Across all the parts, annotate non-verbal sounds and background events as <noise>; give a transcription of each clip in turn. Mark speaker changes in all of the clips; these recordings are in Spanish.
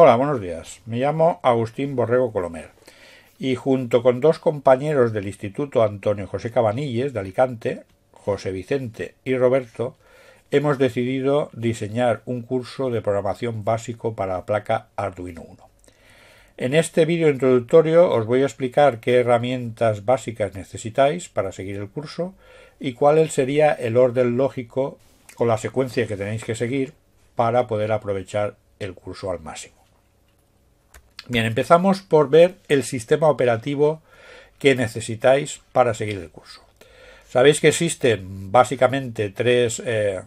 Speaker 1: Hola, buenos días. Me llamo Agustín Borrego Colomer y junto con dos compañeros del Instituto Antonio José Cabanilles de Alicante, José Vicente y Roberto, hemos decidido diseñar un curso de programación básico para la placa Arduino 1. En este vídeo introductorio os voy a explicar qué herramientas básicas necesitáis para seguir el curso y cuál sería el orden lógico o la secuencia que tenéis que seguir para poder aprovechar el curso al máximo. Bien, empezamos por ver el sistema operativo que necesitáis para seguir el curso. Sabéis que existen básicamente tres eh,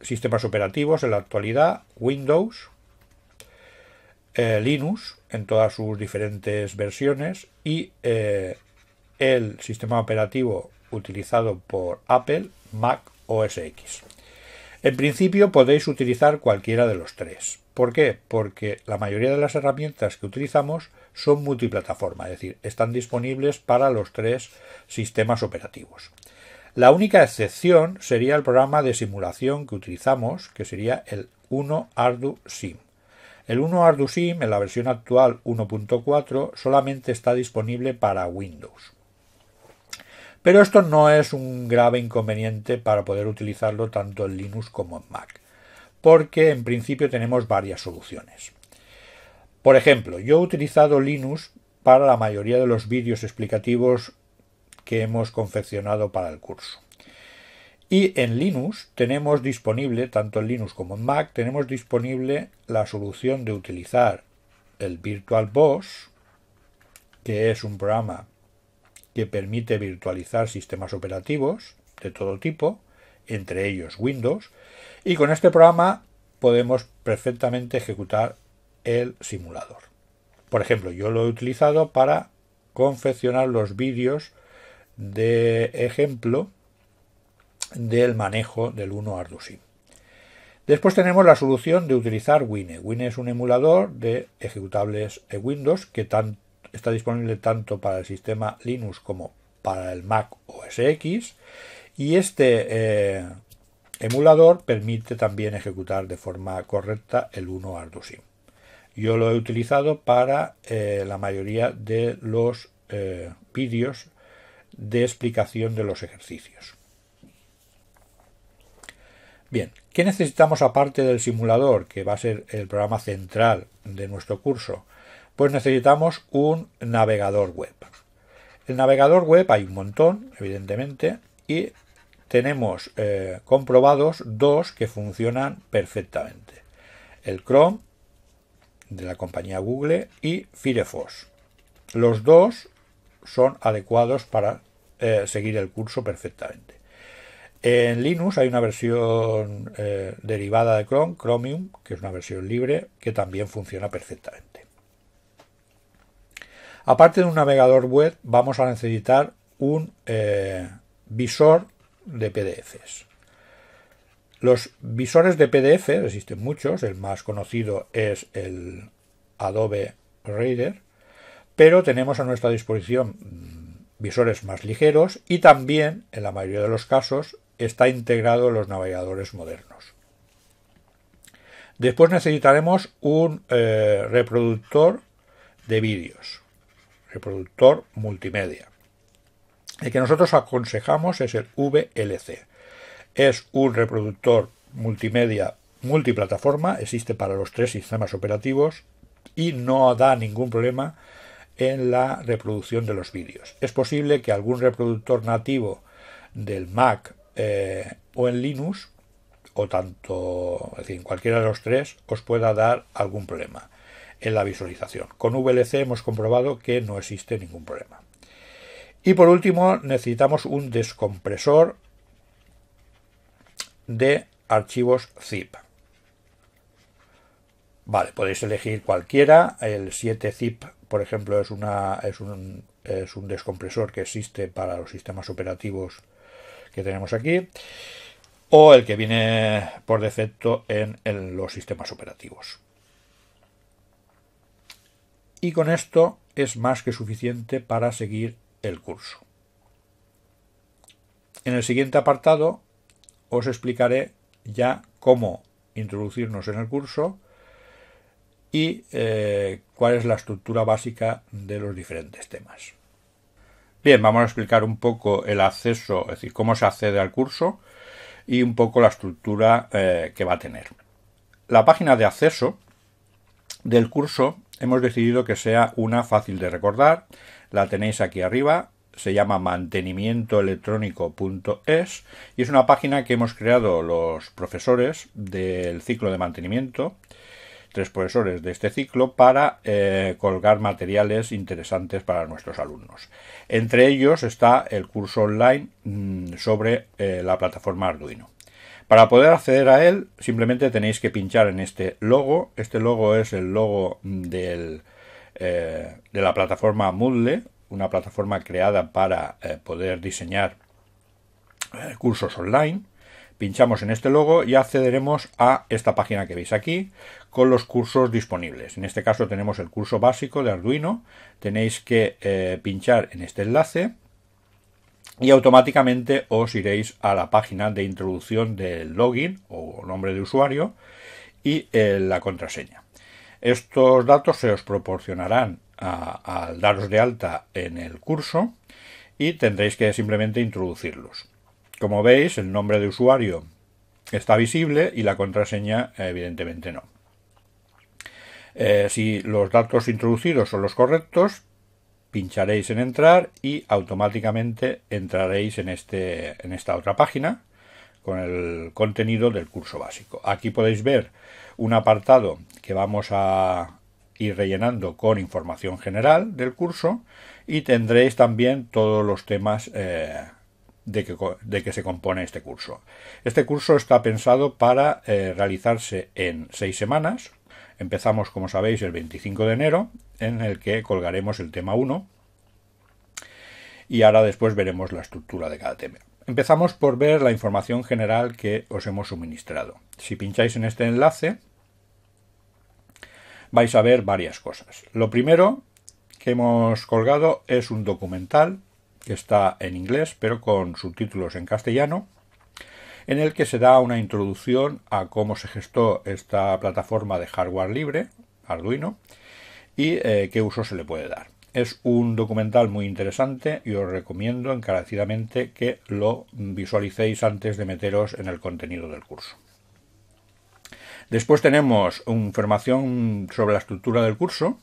Speaker 1: sistemas operativos en la actualidad, Windows, eh, Linux en todas sus diferentes versiones y eh, el sistema operativo utilizado por Apple, Mac OS X. En principio podéis utilizar cualquiera de los tres. ¿Por qué? Porque la mayoría de las herramientas que utilizamos son multiplataforma, es decir, están disponibles para los tres sistemas operativos. La única excepción sería el programa de simulación que utilizamos, que sería el 1 Ardu Sim. El 1 Ardu Sim, en la versión actual 1.4, solamente está disponible para Windows. Pero esto no es un grave inconveniente para poder utilizarlo tanto en Linux como en Mac porque en principio tenemos varias soluciones. Por ejemplo, yo he utilizado Linux para la mayoría de los vídeos explicativos que hemos confeccionado para el curso. Y en Linux tenemos disponible, tanto en Linux como en Mac, tenemos disponible la solución de utilizar el VirtualBox, que es un programa que permite virtualizar sistemas operativos de todo tipo, entre ellos Windows, y con este programa podemos perfectamente ejecutar el simulador. Por ejemplo, yo lo he utilizado para confeccionar los vídeos de ejemplo del manejo del 1 Arduino. Después tenemos la solución de utilizar Wine. Wine es un emulador de ejecutables en Windows que está disponible tanto para el sistema Linux como para el Mac OS X y este eh, emulador permite también ejecutar de forma correcta el 1 Arduino. Yo lo he utilizado para eh, la mayoría de los eh, vídeos de explicación de los ejercicios. Bien, ¿qué necesitamos aparte del simulador, que va a ser el programa central de nuestro curso? Pues necesitamos un navegador web. El navegador web hay un montón, evidentemente, y tenemos eh, comprobados dos que funcionan perfectamente. El Chrome de la compañía Google y Firefox. Los dos son adecuados para eh, seguir el curso perfectamente. En Linux hay una versión eh, derivada de Chrome, Chromium, que es una versión libre, que también funciona perfectamente. Aparte de un navegador web, vamos a necesitar un visor de PDFs. Los visores de PDF existen muchos, el más conocido es el Adobe Reader, pero tenemos a nuestra disposición mm, visores más ligeros y también, en la mayoría de los casos, está integrado en los navegadores modernos. Después necesitaremos un eh, reproductor de vídeos, reproductor multimedia. El que nosotros aconsejamos es el VLC. Es un reproductor multimedia multiplataforma, existe para los tres sistemas operativos y no da ningún problema en la reproducción de los vídeos. Es posible que algún reproductor nativo del Mac eh, o en Linux, o tanto, es decir, en cualquiera de los tres, os pueda dar algún problema en la visualización. Con VLC hemos comprobado que no existe ningún problema. Y por último necesitamos un descompresor de archivos zip. Vale, podéis elegir cualquiera. El 7zip, por ejemplo, es, una, es, un, descompresor que existe para los sistemas operativos que tenemos aquí. O el que viene por defecto en los sistemas operativos. Y con esto es más que suficiente para seguir el curso. En el siguiente apartado os explicaré ya cómo introducirnos en el curso y eh, cuál es la estructura básica de los diferentes temas. Bien, vamos a explicar un poco el acceso, es decir, cómo se accede al curso y un poco la estructura eh, que va a tener. La página de acceso del curso hemos decidido que sea una fácil de recordar, la tenéis aquí arriba, se llama mantenimientoelectrónico.es y es una página que hemos creado los profesores del ciclo de mantenimiento, tres profesores de este ciclo, para eh, colgar materiales interesantes para nuestros alumnos. Entre ellos está el curso online mm, sobre eh, la plataforma Arduino. Para poder acceder a él, simplemente tenéis que pinchar en este logo. Este logo es el logo del eh, de la plataforma Moodle, una plataforma creada para eh, poder diseñar eh, cursos online. Pinchamos en este logo y accederemos a esta página que veis aquí con los cursos disponibles. En este caso tenemos el curso básico de Arduino. Tenéis que pinchar en este enlace y automáticamente os iréis a la página de introducción del login o nombre de usuario y la contraseña. Estos datos se os proporcionarán al daros de alta en el curso y tendréis que simplemente introducirlos. Como veis, el nombre de usuario está visible y la contraseña evidentemente no. Eh, si los datos introducidos son los correctos, pincharéis en entrar y automáticamente entraréis en, este, en esta otra página con el contenido del curso básico. Aquí podéis ver un apartado que vamos a ir rellenando con información general del curso y tendréis también todos los temas eh, de, que, se compone este curso. Este curso está pensado para eh, realizarse en seis semanas. Empezamos, como sabéis, el 25 de enero, en el que colgaremos el tema 1 y ahora después veremos la estructura de cada tema. Empezamos por ver la información general que os hemos suministrado. Si pincháis en este enlace, vais a ver varias cosas. Lo primero que hemos colgado es un documental que está en inglés, pero con subtítulos en castellano, en el que se da una introducción a cómo se gestó esta plataforma de hardware libre, Arduino, y eh, qué uso se le puede dar. Es un documental muy interesante y os recomiendo encarecidamente que lo visualicéis antes de meteros en el contenido del curso. Después tenemos información sobre la estructura del curso,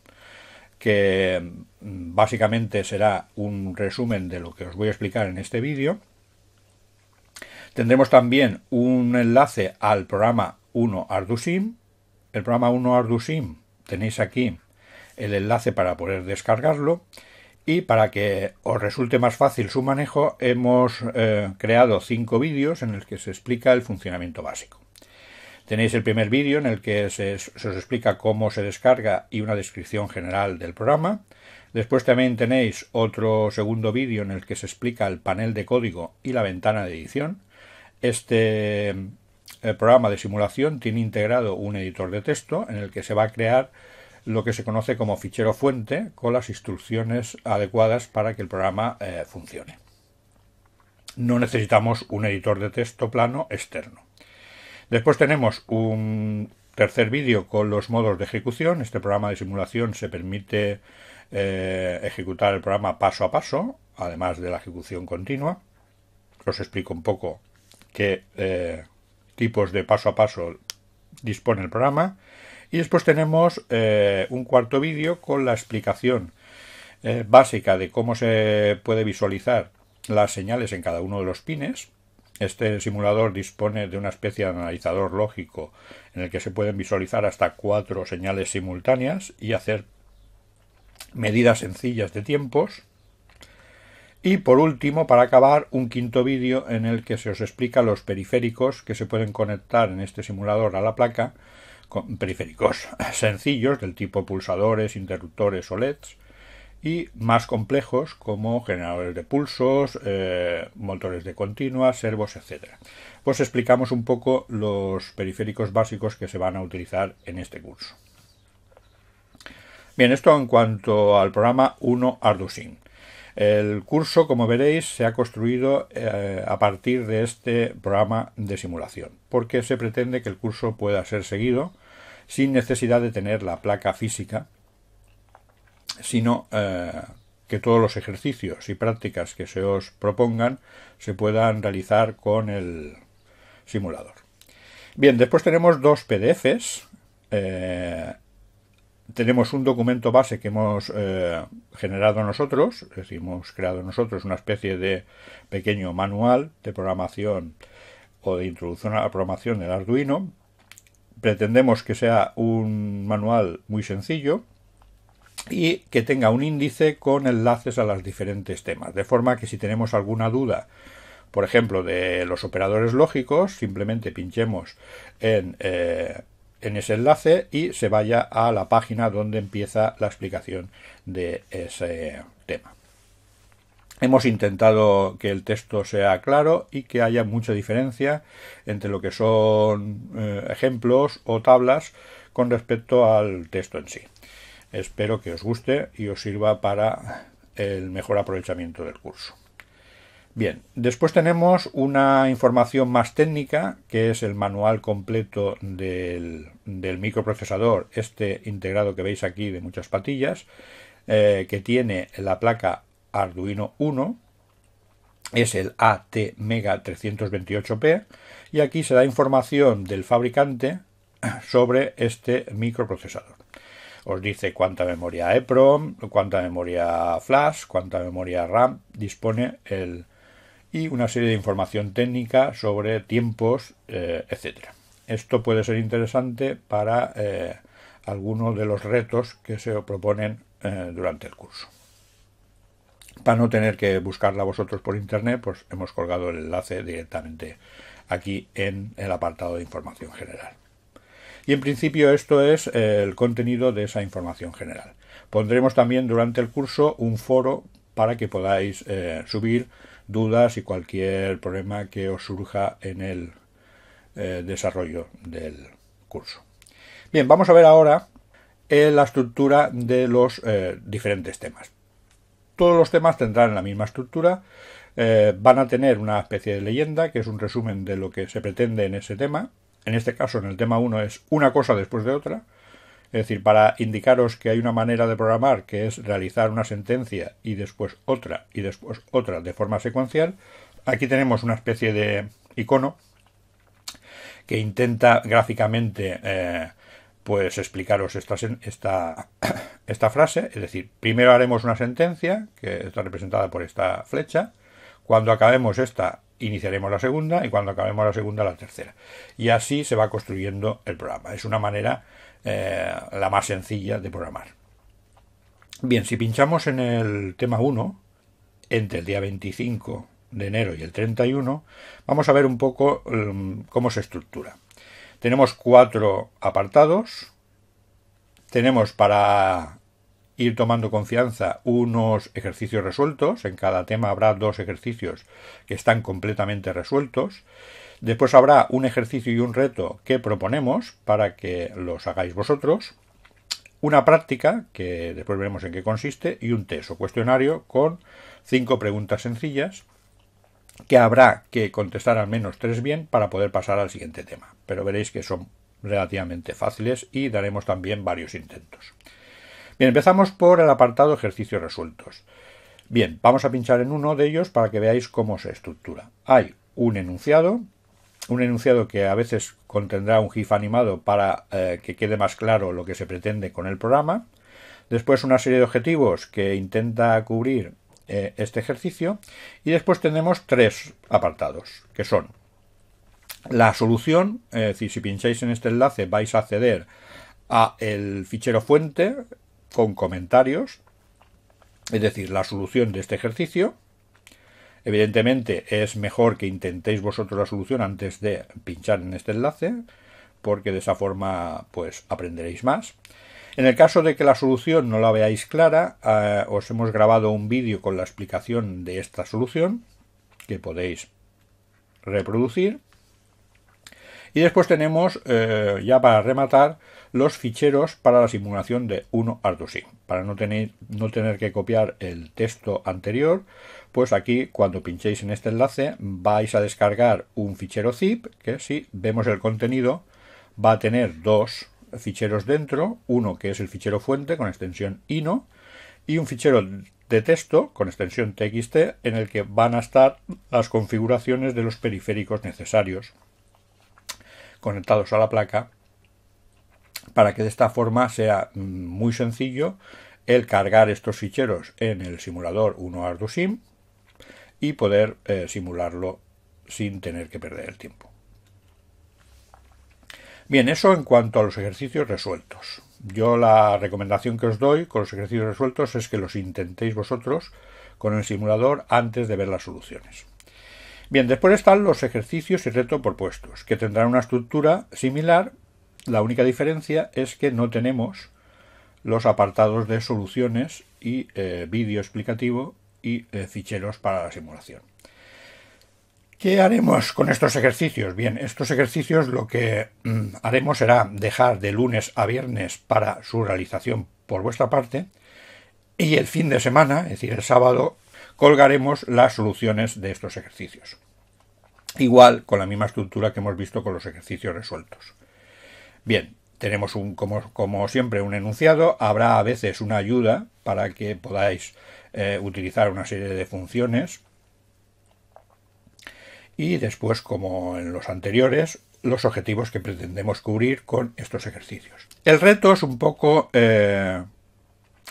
Speaker 1: que mm, básicamente será un resumen de lo que os voy a explicar en este vídeo. Tendremos también un enlace al programa 1 Ardusim. El programa 1 Ardusim tenéis aquí el enlace para poder descargarlo. Y para que os resulte más fácil su manejo, hemos eh, creado cinco vídeos en los que se explica el funcionamiento básico. Tenéis el primer vídeo en el que se, se, os explica cómo se descarga y una descripción general del programa. Después también tenéis otro segundo vídeo en el que se explica el panel de código y la ventana de edición. Este eh, programa de simulación tiene integrado un editor de texto en el que se va a crear lo que se conoce como fichero fuente con las instrucciones adecuadas para que el programa eh, funcione. No necesitamos un editor de texto plano externo. Después tenemos un tercer vídeo con los modos de ejecución. Este programa de simulación se permite eh, ejecutar el programa paso a paso, además de la ejecución continua. Os explico un poco qué eh, tipos de paso a paso dispone el programa. Y después tenemos eh, un cuarto vídeo con la explicación eh, básica de cómo se puede visualizar las señales en cada uno de los pines. Este simulador dispone de una especie de analizador lógico en el que se pueden visualizar hasta cuatro señales simultáneas y hacer medidas sencillas de tiempos. Y por último, para acabar, un quinto vídeo en el que se os explica los periféricos que se pueden conectar en este simulador a la placa periféricos <laughs> sencillos del tipo pulsadores, interruptores o LEDs y más complejos como generadores de pulsos, eh, motores de continua, servos, etc. Pues explicamos un poco los periféricos básicos que se van a utilizar en este curso. Bien, esto en cuanto al programa 1 ArduSync. El curso, como veréis, se ha construido eh, a partir de este programa de simulación, porque se pretende que el curso pueda ser seguido sin necesidad de tener la placa física, sino eh, que todos los ejercicios y prácticas que se os propongan se puedan realizar con el simulador. Bien, después tenemos dos PDFs. Eh, tenemos un documento base que hemos eh, generado nosotros, es decir, hemos creado nosotros una especie de pequeño manual de programación o de introducción a la programación del Arduino. Pretendemos que sea un manual muy sencillo y que tenga un índice con enlaces a los diferentes temas, de forma que si tenemos alguna duda por ejemplo, de los operadores lógicos, simplemente pinchemos en eh, en ese enlace y se vaya a la página donde empieza la explicación de ese tema. Hemos intentado que el texto sea claro y que haya mucha diferencia entre lo que son eh, ejemplos o tablas con respecto al texto en sí. Espero que os guste y os sirva para el mejor aprovechamiento del curso. Bien, después tenemos una información más técnica, que es el manual completo del, microprocesador, este integrado que veis aquí de muchas patillas, eh, que tiene la placa Arduino 1, es el ATmega 328P, y aquí se da información del fabricante <clears throat> sobre este microprocesador. Os dice cuánta memoria EPROM, cuánta memoria flash, cuánta memoria RAM dispone el, y una serie de información técnica sobre tiempos, eh, etcétera. Esto puede ser interesante para eh, algunos de los retos que se proponen eh, durante el curso. Para no tener que buscarla vosotros por internet, pues hemos colgado el enlace directamente aquí en el apartado de información general. Y en principio esto es el contenido de esa información general. Pondremos también durante el curso un foro para que podáis subir dudas y cualquier problema que os surja en el eh, desarrollo del curso. Bien, vamos a ver ahora eh, la estructura de los eh, diferentes temas. Todos los temas tendrán la misma estructura, van a tener una especie de leyenda que es un resumen de lo que se pretende en ese tema. En este caso, en el tema 1 es una cosa después de otra es decir, para indicaros que hay una manera de programar que es realizar una sentencia y después otra y después otra de forma secuencial, aquí tenemos una especie de icono que intenta gráficamente eh, pues explicaros esta, esta, <coughs> esta frase. Es decir, primero haremos una sentencia que está representada por esta flecha. Cuando acabemos esta, iniciaremos la segunda y cuando acabemos la segunda, la tercera. Y así se va construyendo el programa. Es una manera eh, la más sencilla de programar. Bien, si pinchamos en el tema 1, entre el día 25 de enero y el 31, vamos a ver un poco mm, cómo se estructura. Tenemos cuatro apartados, tenemos para ir tomando confianza unos ejercicios resueltos, en cada tema habrá dos ejercicios que están completamente resueltos, Después habrá un ejercicio y un reto que proponemos para que los hagáis vosotros. Una práctica, que después veremos en qué consiste, y un test o cuestionario con cinco preguntas sencillas que habrá que contestar al menos tres bien para poder pasar al siguiente tema. Pero veréis que son relativamente fáciles y daremos también varios intentos. Bien, empezamos por el apartado ejercicios resueltos. Bien, vamos a pinchar en uno de ellos para que veáis cómo se estructura. Hay un enunciado un enunciado que a veces contendrá un GIF animado para eh, que quede más claro lo que se pretende con el programa. Después una serie de objetivos que intenta cubrir eh, este ejercicio. Y después tenemos tres apartados, que son la solución, eh, es decir, si pincháis en este enlace vais a acceder a el fichero fuente con comentarios, es decir, la solución de este ejercicio. Evidentemente es mejor que intentéis vosotros la solución antes de pinchar en este enlace, porque de esa forma pues aprenderéis más. En el caso de que la solución no la veáis clara, eh, os hemos grabado un vídeo con la explicación de esta solución que podéis reproducir. Y después tenemos, eh, ya para rematar, los ficheros para la simulación de 1 Arduino. Para no tener, no tener que copiar el texto anterior, pues aquí cuando pinchéis en este enlace vais a descargar un fichero zip que si vemos el contenido va a tener dos ficheros dentro, uno que es el fichero fuente con extensión INO y un fichero de texto con extensión TXT en el que van a estar las configuraciones de los periféricos necesarios conectados a la placa para que de esta forma sea mm, muy sencillo el cargar estos ficheros en el simulador 1 ArduSIM y poder eh, simularlo sin tener que perder el tiempo. Bien, eso en cuanto a los ejercicios resueltos. Yo la recomendación que os doy con los ejercicios resueltos es que los intentéis vosotros con el simulador antes de ver las soluciones. Bien, después están los ejercicios y reto propuestos, que tendrán una estructura similar, la única diferencia es que no tenemos los apartados de soluciones y eh, vídeo explicativo y eh, ficheros para la simulación. ¿Qué haremos con estos ejercicios? Bien, estos ejercicios lo que mm, haremos será dejar de lunes a viernes para su realización por vuestra parte y el fin de semana, es decir, el sábado, colgaremos las soluciones de estos ejercicios. Igual con la misma estructura que hemos visto con los ejercicios resueltos. Bien, tenemos como, siempre un enunciado, habrá a veces una ayuda para que podáis eh, utilizar una serie de funciones y después, como en los anteriores, los objetivos que pretendemos cubrir con estos ejercicios. El reto es un poco... Eh,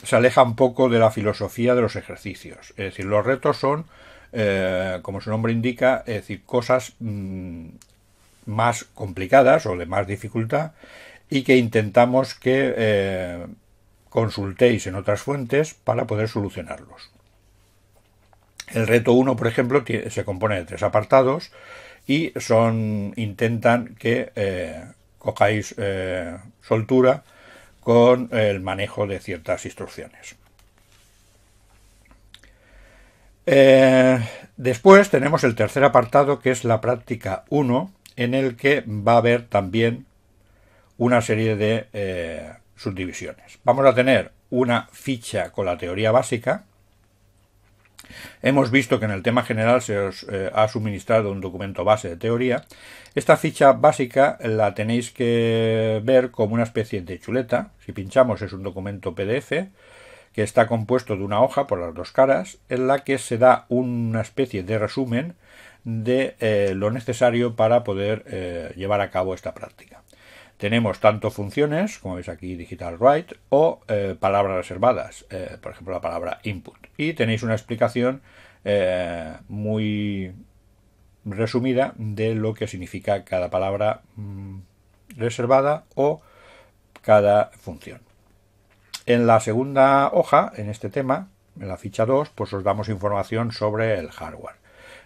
Speaker 1: se aleja un poco de la filosofía de los ejercicios. Es decir, los retos son, eh, como su nombre indica, es decir, cosas mm, más complicadas o de más dificultad y que intentamos que eh, consultéis en otras fuentes para poder solucionarlos. El reto 1, por ejemplo, se compone de tres apartados y son intentan que eh, cojáis eh, soltura con el manejo de ciertas instrucciones. después tenemos el tercer apartado que es la práctica 1 en el que va a haber también una serie de eh, subdivisiones. Vamos a tener una ficha con la teoría básica. Hemos visto que en el tema general se os eh, ha suministrado un documento base de teoría. Esta ficha básica la tenéis que ver como una especie de chuleta. Si pinchamos es un documento PDF que está compuesto de una hoja por las dos caras en la que se da una especie de resumen de eh, lo necesario para poder eh, llevar a cabo esta práctica. Tenemos tanto funciones, como veis aquí, digital write, o eh, palabras reservadas, por ejemplo la palabra input. Y tenéis una explicación muy resumida de lo que significa cada palabra mm, reservada o cada función. En la segunda hoja, en este tema, en la ficha 2, pues os damos información sobre el hardware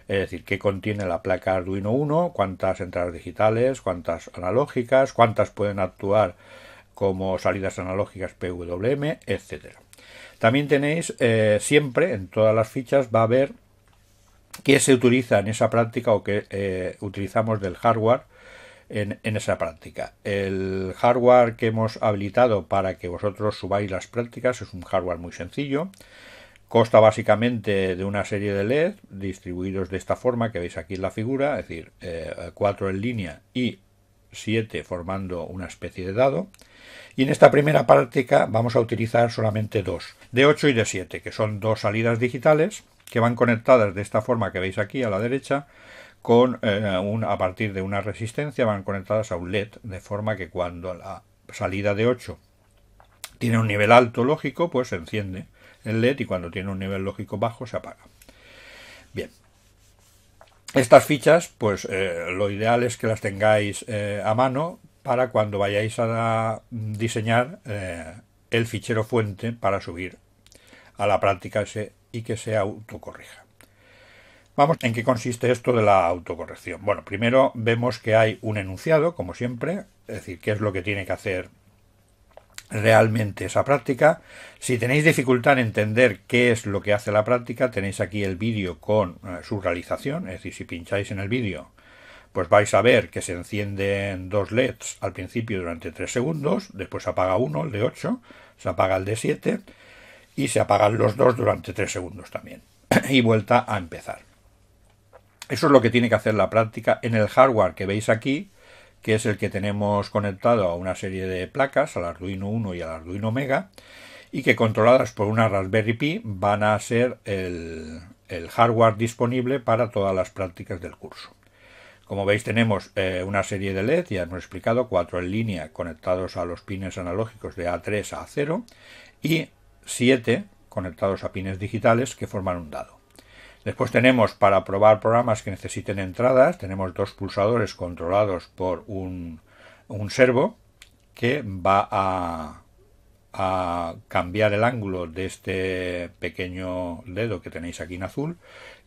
Speaker 1: es decir, qué contiene la placa Arduino 1, cuántas entradas digitales, cuántas analógicas, cuántas pueden actuar como salidas analógicas PWM, etcétera. También tenéis eh, siempre en todas las fichas va a haber qué se utiliza en esa práctica o qué eh, utilizamos del hardware en, en, esa práctica. El hardware que hemos habilitado para que vosotros subáis las prácticas es un hardware muy sencillo. Consta básicamente de una serie de LED distribuidos de esta forma que veis aquí en la figura, es decir, 4 eh, cuatro en línea y siete formando una especie de dado. Y en esta primera práctica vamos a utilizar solamente dos, de 8 y de 7, que son dos salidas digitales que van conectadas de esta forma que veis aquí a la derecha, con, eh, a partir de una resistencia van conectadas a un LED, de forma que cuando la salida de 8 tiene un nivel alto lógico, pues se enciende el LED y cuando tiene un nivel lógico bajo se apaga. Bien. Estas fichas, pues eh, lo ideal es que las tengáis eh, a mano para cuando vayáis a diseñar eh, el fichero fuente para subir a la práctica y que se autocorrija. Vamos, ¿en qué consiste esto de la autocorrección? Bueno, primero vemos que hay un enunciado, como siempre, es decir, qué es lo que tiene que hacer realmente esa práctica. Si tenéis dificultad en entender qué es lo que hace la práctica, tenéis aquí el vídeo con eh, su realización, es decir, si pincháis en el vídeo, pues vais a ver que se encienden dos LEDs al principio durante tres segundos, después se apaga uno, el de 8, se apaga el de 7 y se apagan los dos durante tres segundos también. <clears throat> y vuelta a empezar. Eso es lo que tiene que hacer la práctica en el hardware que veis aquí, que es el que tenemos conectado a una serie de placas, al Arduino 1 y al Arduino Mega, y que controladas por una Raspberry Pi van a ser el, hardware disponible para todas las prácticas del curso. Como veis tenemos eh, una serie de LED, ya hemos explicado, cuatro en línea conectados a los pines analógicos de A3 a A0 y siete conectados a pines digitales que forman un dado. Después tenemos para probar programas que necesiten entradas, tenemos dos pulsadores controlados por un, un servo que va a, cambiar el ángulo de este pequeño dedo que tenéis aquí en azul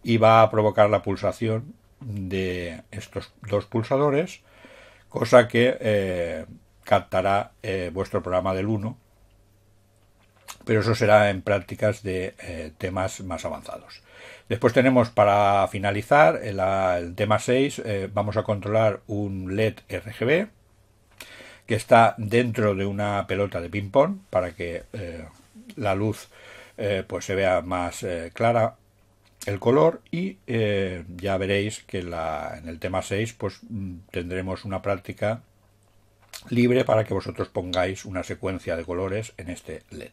Speaker 1: y va a provocar la pulsación de estos dos pulsadores, cosa que eh, captará eh, vuestro programa del 1 pero eso será en prácticas de eh, temas más avanzados. Después tenemos para finalizar eh, el, tema 6, eh, vamos a controlar un LED RGB que está dentro de una pelota de ping-pong para que la luz pues se vea más clara el color y ya veréis que en el tema 6 pues mm, tendremos una práctica libre para que vosotros pongáis una secuencia de colores en este LED.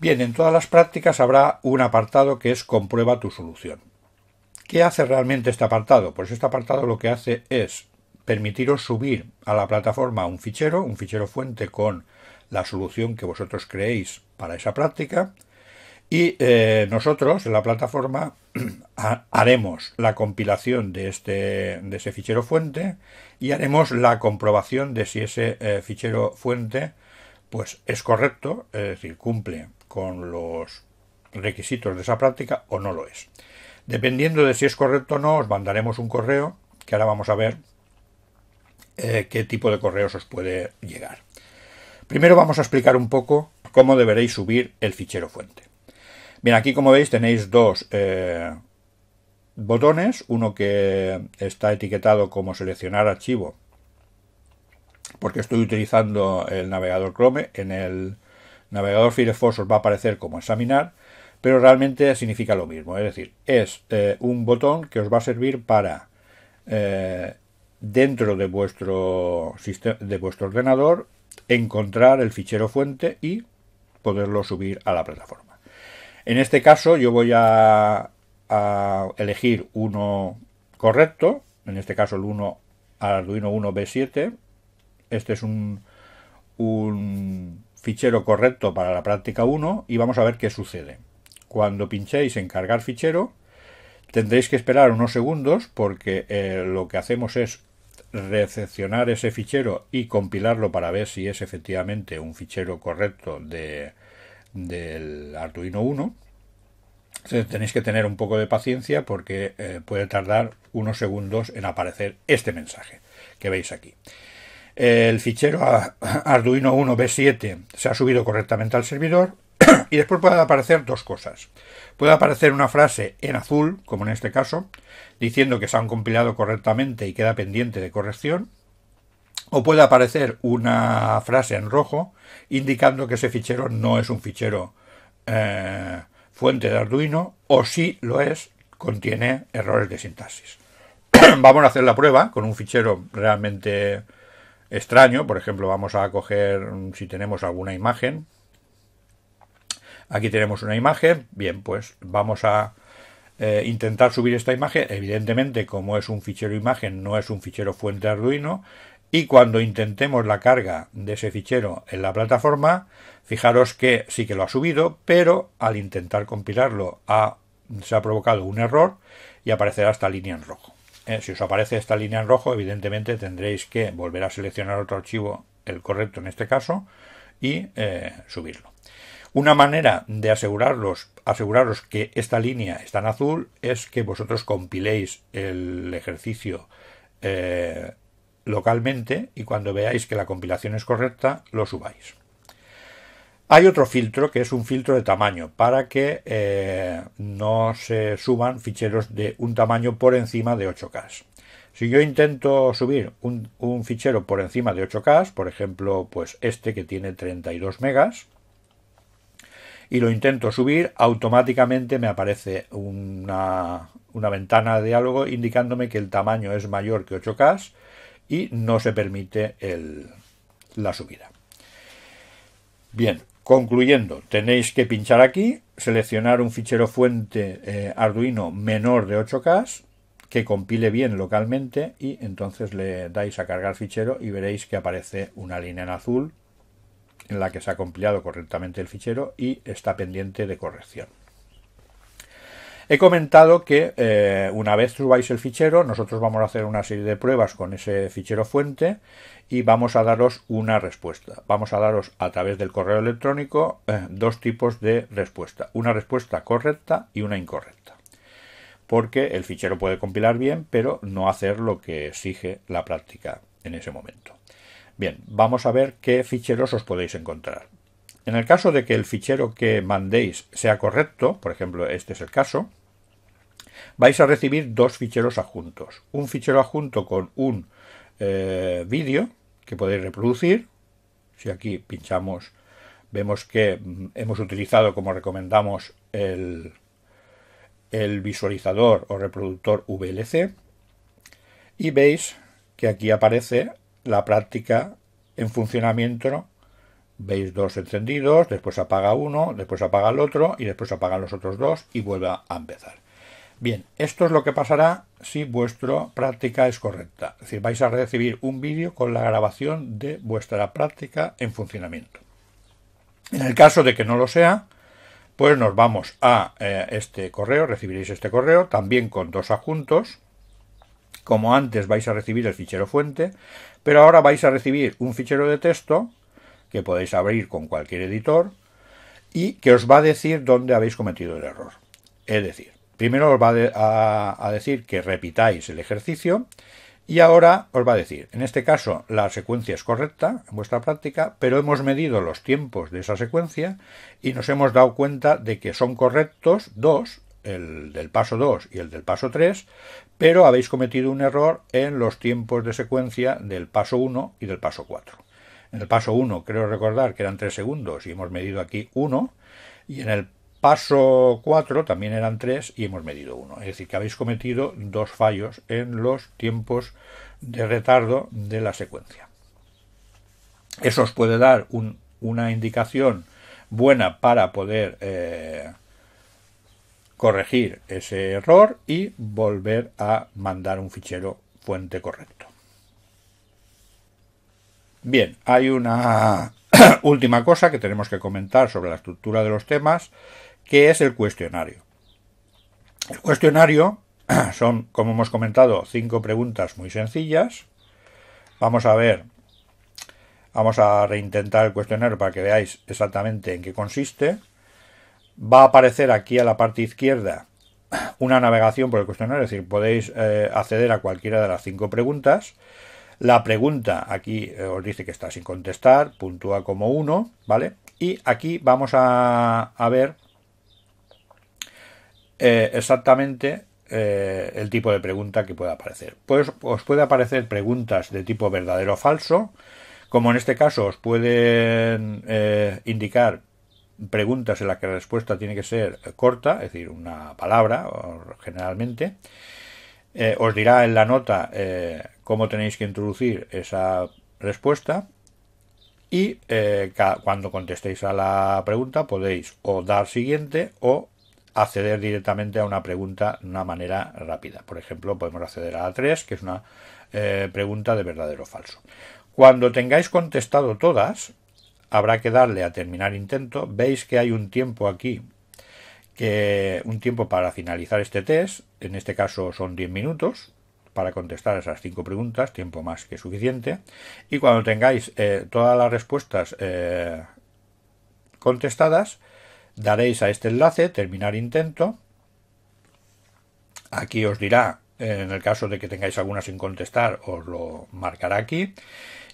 Speaker 1: Bien, en todas las prácticas habrá un apartado que es comprueba tu solución. ¿Qué hace realmente este apartado? Pues este apartado lo que hace es permitiros subir a la plataforma un fichero, un fichero fuente con la solución que vosotros creéis para esa práctica y eh, nosotros en la plataforma <clears throat> haremos la compilación de, este, de ese fichero fuente y haremos la comprobación de si ese eh, fichero fuente pues es correcto, es decir, cumple con los requisitos de esa práctica o no lo es. Dependiendo de si es correcto o no, os mandaremos un correo, que ahora vamos a ver eh, qué tipo de correos os puede llegar. Primero vamos a explicar un poco cómo deberéis subir el fichero fuente. Bien, aquí como veis tenéis dos eh, botones, uno que está etiquetado como seleccionar archivo, porque estoy utilizando el navegador Chrome en el navegador Firefox os va a aparecer como examinar, pero realmente significa lo mismo. Es decir, es eh, un botón que os va a servir para eh, dentro de vuestro, de vuestro ordenador encontrar el fichero fuente y poderlo subir a la plataforma. En este caso yo voy a, elegir uno correcto, en este caso el 1 Arduino 1 B7. Este es un, un fichero correcto para la práctica 1 y vamos a ver qué sucede. Cuando pinchéis en cargar fichero, tendréis que esperar unos segundos porque eh, lo que hacemos es recepcionar ese fichero y compilarlo para ver si es efectivamente un fichero correcto de, del Arduino 1. tenéis que tener un poco de paciencia porque eh, puede tardar unos segundos en aparecer este mensaje que veis aquí el fichero Arduino 1 B7 se ha subido correctamente al servidor <clears throat> y después pueden aparecer dos cosas. Puede aparecer una frase en azul, como en este caso, diciendo que se han compilado correctamente y queda pendiente de corrección. O puede aparecer una frase en rojo indicando que ese fichero no es un fichero eh, fuente de Arduino o si lo es, contiene errores de sintaxis. <clears throat> Vamos a hacer la prueba con un fichero realmente extraño. Por ejemplo, vamos a coger mm, si tenemos alguna imagen. Aquí tenemos una imagen. Bien, pues vamos a eh, intentar subir esta imagen. Evidentemente, como es un fichero imagen, no es un fichero fuente Arduino. Y cuando intentemos la carga de ese fichero en la plataforma, fijaros que sí que lo ha subido, pero al intentar compilarlo se ha provocado un error y aparecerá esta línea en rojo. Eh, si os aparece esta línea en rojo, evidentemente tendréis que volver a seleccionar otro archivo, el correcto en este caso, y eh, subirlo. Una manera de aseguraros que esta línea está en azul es que vosotros compiléis el ejercicio eh, localmente y cuando veáis que la compilación es correcta lo subáis. Hay otro filtro que es un filtro de tamaño para que eh, no se suban ficheros de un tamaño por encima de 8K. Si yo intento subir un, fichero por encima de 8K, por ejemplo, pues este que tiene 32 megas, y lo intento subir, automáticamente me aparece una, ventana de diálogo indicándome que el tamaño es mayor que 8K y no se permite la subida. Bien, Concluyendo, tenéis que pinchar aquí, seleccionar un fichero fuente eh, Arduino menor de 8K que compile bien localmente y entonces le dais a cargar fichero y veréis que aparece una línea en azul en la que se ha compilado correctamente el fichero y está pendiente de corrección. He comentado que eh, una vez subáis el fichero, nosotros vamos a hacer una serie de pruebas con ese fichero fuente y vamos a daros una respuesta. Vamos a daros a través del correo electrónico eh, dos tipos de respuesta. Una respuesta correcta y una incorrecta. Porque el fichero puede compilar bien, pero no hacer lo que exige la práctica en ese momento. Bien, vamos a ver qué ficheros os podéis encontrar. En el caso de que el fichero que mandéis sea correcto, por ejemplo, este es el caso, vais a recibir dos ficheros adjuntos. Un fichero adjunto con un eh, vídeo que podéis reproducir. Si aquí pinchamos, vemos que mm, hemos utilizado, como recomendamos, el, el visualizador o reproductor VLC. Y veis que aquí aparece la práctica en funcionamiento veis dos encendidos, después apaga uno, después apaga el otro y después apagan los otros dos y vuelve a empezar. Bien, esto es lo que pasará si vuestra práctica es correcta. Es decir, vais a recibir un vídeo con la grabación de vuestra práctica en funcionamiento. En el caso de que no lo sea, pues nos vamos a eh, este correo, recibiréis este correo, también con dos adjuntos. Como antes vais a recibir el fichero fuente, pero ahora vais a recibir un fichero de texto que podéis abrir con cualquier editor y que os va a decir dónde habéis cometido el error. Es decir, Primero os va a, decir que repitáis el ejercicio y ahora os va a decir, en este caso la secuencia es correcta en vuestra práctica, pero hemos medido los tiempos de esa secuencia y nos hemos dado cuenta de que son correctos dos, el del paso 2 y el del paso 3, pero habéis cometido un error en los tiempos de secuencia del paso 1 y del paso 4. En el paso 1 creo recordar que eran 3 segundos y hemos medido aquí 1, y en el Paso 4 también eran 3 y hemos medido 1. Es decir, que habéis cometido dos fallos en los tiempos de retardo de la secuencia. Eso os puede dar una indicación buena para poder eh, corregir ese error y volver a mandar un fichero fuente correcto. Bien, hay una <coughs> última cosa que tenemos que comentar sobre la estructura de los temas ¿Qué es el cuestionario? El cuestionario <clears throat> son, como hemos comentado, cinco preguntas muy sencillas. Vamos a ver, vamos a reintentar el cuestionario para que veáis exactamente en qué consiste. Va a aparecer aquí a la parte izquierda <clears throat> una navegación por el cuestionario, es decir, podéis eh, acceder a cualquiera de las cinco preguntas. La pregunta aquí eh, os dice que está sin contestar, puntúa como uno. ¿vale? Y aquí vamos a ver eh, exactamente eh, el tipo de pregunta que pueda aparecer. Pues os puede aparecer preguntas de tipo verdadero o falso, como en este caso os pueden eh, indicar preguntas en las que la respuesta tiene que ser corta, es decir, una palabra generalmente. os dirá en la nota cómo tenéis que introducir esa respuesta y cuando contestéis a la pregunta podéis o dar siguiente o acceder directamente a una pregunta de una manera rápida. Por ejemplo, podemos acceder a la 3 que es una eh, pregunta de verdadero o falso. Cuando tengáis contestado todas, habrá que darle a terminar intento. Veis que hay un tiempo aquí, que, un tiempo para finalizar este test. En este caso son 10 minutos para contestar esas 5 preguntas, tiempo más que suficiente. Y cuando tengáis eh, todas las respuestas eh, contestadas, daréis a este enlace, terminar intento. Aquí os dirá, en el caso de que tengáis alguna sin contestar, os lo marcará aquí.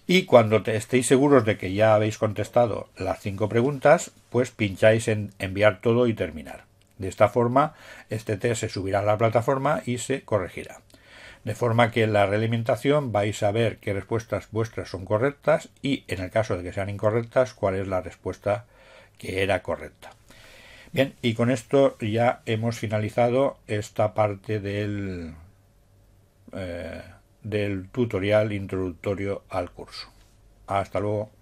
Speaker 1: Y cuando estéis seguros de que ya habéis contestado las cinco preguntas, pues pincháis en enviar todo y terminar. De esta forma, este test se subirá a la plataforma y se corregirá. De forma que en la realimentación vais a ver qué respuestas vuestras son correctas y, en el caso de que sean incorrectas, cuál es la respuesta que era correcta. Bien, y con esto ya hemos finalizado esta parte del, eh, del tutorial introductorio al curso. Hasta luego.